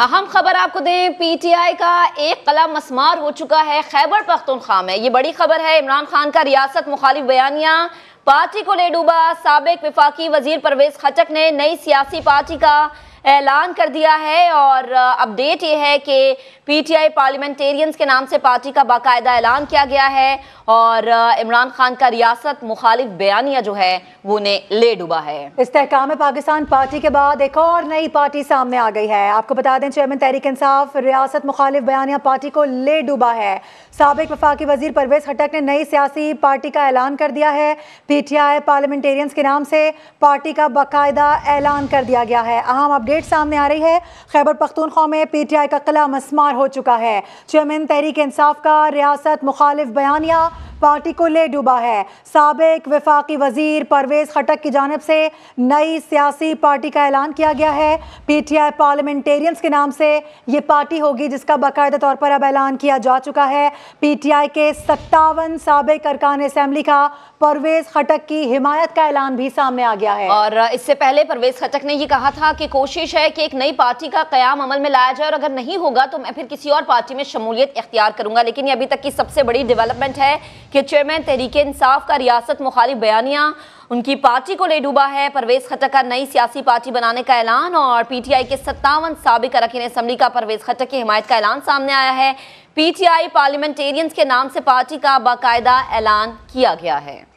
अहम खबर आपको दें पीटीआई का एक कलम मसमार हो चुका है खैबर पख्तनख्वा में ये बड़ी खबर है इमरान खान का रियासत मुखालिफ बयानिया पार्टी को ले डूबा सबक विफाकी वजीर परवेज खटक ने नई सियासी पार्टी का ऐलान कर दिया है और अपडेट ये है कि पीटीआई पार्लियामेंटेरियंस के नाम से पार्टी का बाकायदा ऐलान किया गया है और इमरान खान का रियासत मुखालिफ बयानिया जो है वो उन्हें ले डूबा है इस्तेकाम पाकिस्तान पार्टी के बाद एक और नई पार्टी सामने आ गई है आपको बता दें चेयरमैन तहरीक इंसाफ रियासत मुखालिफ बयानिया पार्टी को ले डूबा है सबक वफाकी वजीर परवेज हटक ने नई सियासी पार्टी का ऐलान कर दिया है पी टी आई पार्लियामेंटेरियंस के नाम से पार्टी का बाकायदा ऐलान कर दिया गया है अहम अपडेट अपडेट सामने आ रही है खैबर पख्तूनख्वा में पीटीआई का कला मस्मार हो चुका है चेयरमैन तहरीक इंसाफ का रियासत मुखालिफ बयानिया पार्टी को ले डूबा है सबक विफाकी वजीर परवेज खटक की जानब से नई सियासी पार्टी का ऐलान किया गया है पीटीआई पार्लियामेंटेरियंस के नाम से ये पार्टी होगी जिसका बाकायदा तौर पर अब ऐलान किया जा चुका है पीटीआई के सत्तावन सबक अरकान असम्बली का परवेज खटक की हिमायत का ऐलान भी सामने आ गया है और इससे पहले परवेज खटक ने यह कहा था कि कोशिश है कि एक नई पार्टी का क्याम अमल में लाया जाए और अगर नहीं होगा तो मैं फिर किसी और पार्टी में शमूलियत इख्तियार करूंगा लेकिन ये अभी तक की सबसे बड़ी डेवलपमेंट है के चेयरमैन तहरीक इंसाफ का रियासत मुखालिफ बयानिया उनकी पार्टी को ले डूबा है परवेज खटक का नई सियासी पार्टी बनाने का ऐलान और पीटीआई के सत्तावन सबक अरकिन असम्बली का परवेज खटक की हिमायत का ऐलान सामने आया है पीटीआई पार्लियामेंटेरियंस के नाम से पार्टी का बाकायदा ऐलान किया गया है